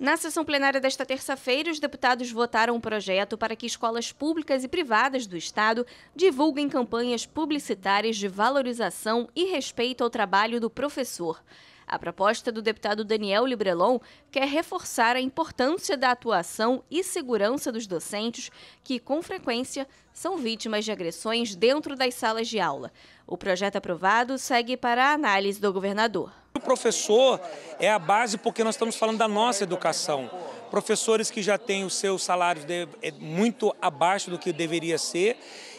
Na sessão plenária desta terça-feira, os deputados votaram um projeto para que escolas públicas e privadas do Estado divulguem campanhas publicitárias de valorização e respeito ao trabalho do professor. A proposta do deputado Daniel Librelon quer reforçar a importância da atuação e segurança dos docentes que, com frequência, são vítimas de agressões dentro das salas de aula. O projeto aprovado segue para a análise do governador. O professor é a base porque nós estamos falando da nossa educação. Professores que já têm os seus salários é, muito abaixo do que deveria ser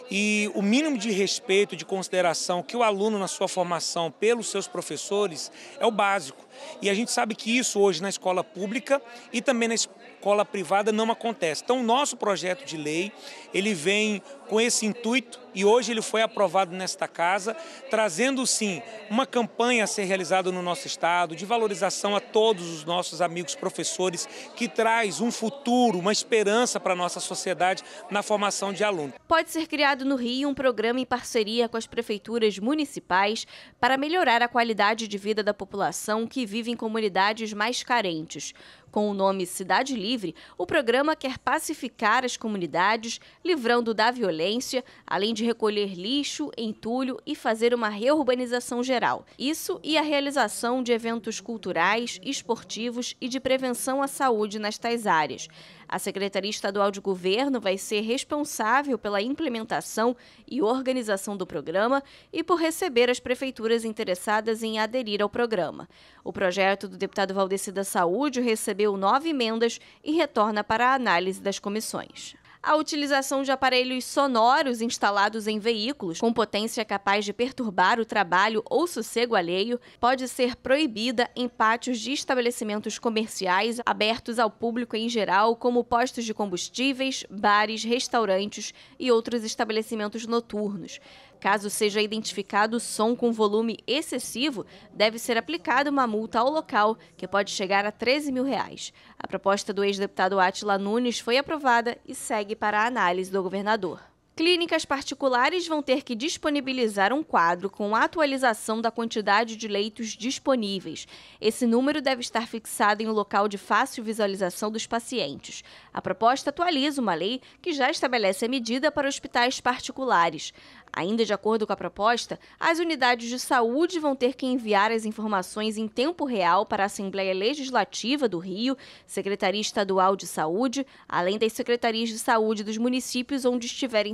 e o mínimo de respeito, de consideração que o aluno na sua formação pelos seus professores é o básico. E a gente sabe que isso hoje na escola pública e também na escola privada não acontece. Então, o nosso projeto de lei, ele vem com esse intuito e hoje ele foi aprovado nesta casa, trazendo sim uma campanha a ser realizada no nosso estado de valorização a todos os nossos amigos professores, que traz um futuro, uma esperança para a nossa sociedade na formação de alunos. Pode ser criado no Rio um programa em parceria com as prefeituras municipais para melhorar a qualidade de vida da população que vive em comunidades mais carentes. Com o nome Cidade Livre, o programa quer pacificar as comunidades, livrando da violência violência, além de recolher lixo, entulho e fazer uma reurbanização geral. Isso e a realização de eventos culturais, esportivos e de prevenção à saúde nas tais áreas. A Secretaria Estadual de Governo vai ser responsável pela implementação e organização do programa e por receber as prefeituras interessadas em aderir ao programa. O projeto do deputado Valdeci da Saúde recebeu nove emendas e retorna para a análise das comissões a utilização de aparelhos sonoros instalados em veículos com potência capaz de perturbar o trabalho ou sossego alheio pode ser proibida em pátios de estabelecimentos comerciais abertos ao público em geral, como postos de combustíveis, bares, restaurantes e outros estabelecimentos noturnos. Caso seja identificado som com volume excessivo, deve ser aplicada uma multa ao local, que pode chegar a 13 mil reais. A proposta do ex-deputado Atila Nunes foi aprovada e segue para a análise do governador. Clínicas particulares vão ter que disponibilizar um quadro com atualização da quantidade de leitos disponíveis. Esse número deve estar fixado em um local de fácil visualização dos pacientes. A proposta atualiza uma lei que já estabelece a medida para hospitais particulares. Ainda de acordo com a proposta, as unidades de saúde vão ter que enviar as informações em tempo real para a Assembleia Legislativa do Rio, Secretaria Estadual de Saúde, além das secretarias de saúde dos municípios onde estiverem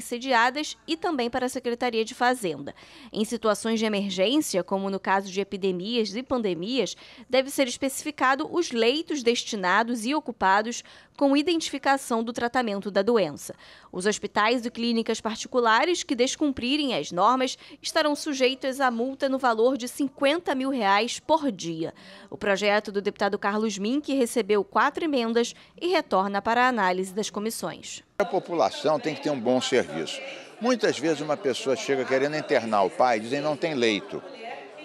e também para a Secretaria de Fazenda. Em situações de emergência, como no caso de epidemias e pandemias, deve ser especificado os leitos destinados e ocupados com identificação do tratamento da doença. Os hospitais e clínicas particulares que descumprirem as normas estarão sujeitos a multa no valor de 50 mil reais por dia. O projeto do deputado Carlos Min, que recebeu quatro emendas e retorna para a análise das comissões. A população tem que ter um bom serviço. Muitas vezes uma pessoa chega querendo internar o pai, dizem não tem leito.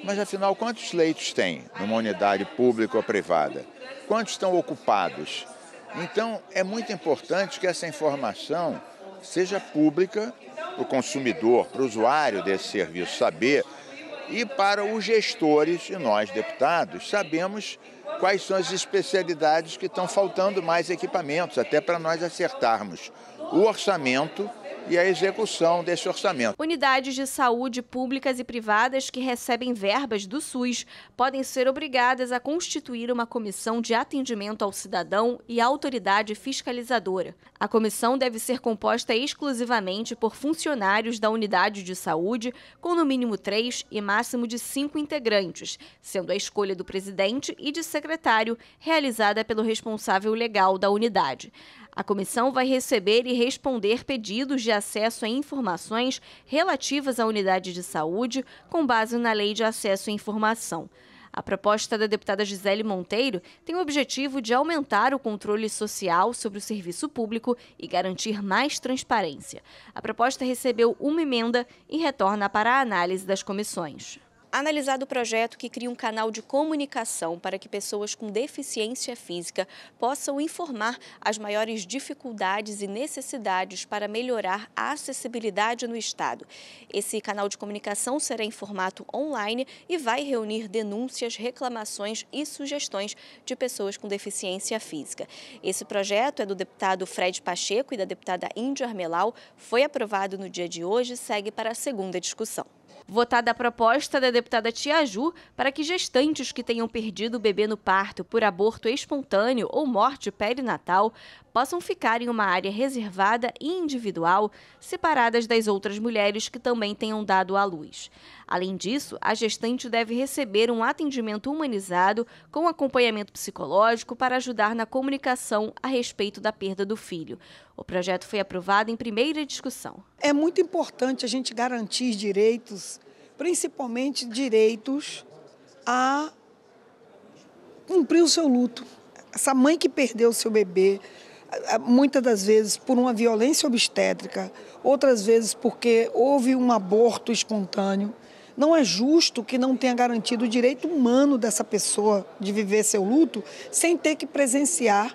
Mas afinal, quantos leitos tem numa unidade pública ou privada? Quantos estão ocupados? Então, é muito importante que essa informação seja pública para o consumidor, para o usuário desse serviço, saber e para os gestores e nós, deputados, sabemos quais são as especialidades que estão faltando mais equipamentos, até para nós acertarmos o orçamento e a execução desse orçamento. Unidades de saúde públicas e privadas que recebem verbas do SUS podem ser obrigadas a constituir uma comissão de atendimento ao cidadão e autoridade fiscalizadora. A comissão deve ser composta exclusivamente por funcionários da unidade de saúde, com no mínimo três e máximo de cinco integrantes, sendo a escolha do presidente e de secretário realizada pelo responsável legal da unidade. A comissão vai receber e responder pedidos de acesso a informações relativas à unidade de saúde, com base na Lei de Acesso à Informação. A proposta da deputada Gisele Monteiro tem o objetivo de aumentar o controle social sobre o serviço público e garantir mais transparência. A proposta recebeu uma emenda e retorna para a análise das comissões analisado o projeto que cria um canal de comunicação para que pessoas com deficiência física possam informar as maiores dificuldades e necessidades para melhorar a acessibilidade no Estado. Esse canal de comunicação será em formato online e vai reunir denúncias, reclamações e sugestões de pessoas com deficiência física. Esse projeto é do deputado Fred Pacheco e da deputada Índia Armelau, foi aprovado no dia de hoje e segue para a segunda discussão votada a proposta da deputada Tiaju para que gestantes que tenham perdido o bebê no parto por aborto espontâneo ou morte perinatal possam ficar em uma área reservada e individual, separadas das outras mulheres que também tenham dado à luz. Além disso, a gestante deve receber um atendimento humanizado com acompanhamento psicológico para ajudar na comunicação a respeito da perda do filho. O projeto foi aprovado em primeira discussão. É muito importante a gente garantir direitos, principalmente direitos a cumprir o seu luto. Essa mãe que perdeu o seu bebê, muitas das vezes por uma violência obstétrica, outras vezes porque houve um aborto espontâneo. Não é justo que não tenha garantido o direito humano dessa pessoa de viver seu luto sem ter que presenciar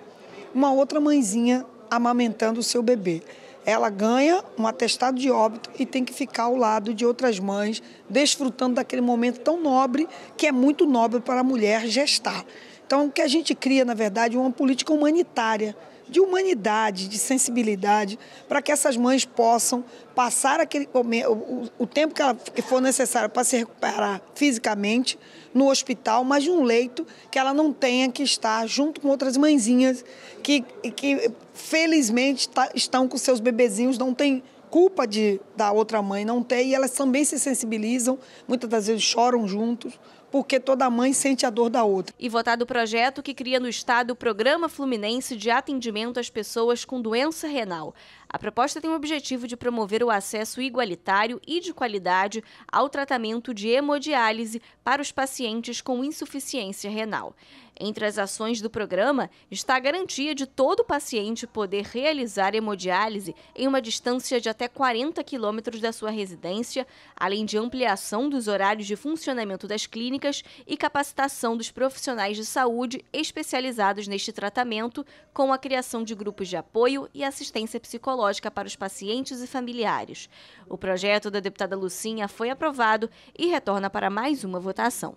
uma outra mãezinha amamentando o seu bebê. Ela ganha um atestado de óbito e tem que ficar ao lado de outras mães, desfrutando daquele momento tão nobre, que é muito nobre para a mulher gestar. Então, o que a gente cria, na verdade, é uma política humanitária de humanidade, de sensibilidade, para que essas mães possam passar aquele, o, o tempo que, ela, que for necessário para se recuperar fisicamente no hospital, mas num leito que ela não tenha que estar junto com outras mãezinhas que, que felizmente tá, estão com seus bebezinhos, não tem culpa de, da outra mãe não ter, e elas também se sensibilizam, muitas das vezes choram juntos, porque toda mãe sente a dor da outra. E votado o projeto que cria no Estado o Programa Fluminense de Atendimento às Pessoas com Doença Renal. A proposta tem o objetivo de promover o acesso igualitário e de qualidade ao tratamento de hemodiálise para os pacientes com insuficiência renal. Entre as ações do programa está a garantia de todo paciente poder realizar hemodiálise em uma distância de até 40 quilômetros da sua residência, além de ampliação dos horários de funcionamento das clínicas e capacitação dos profissionais de saúde especializados neste tratamento, com a criação de grupos de apoio e assistência psicológica para os pacientes e familiares. O projeto da deputada Lucinha foi aprovado e retorna para mais uma votação.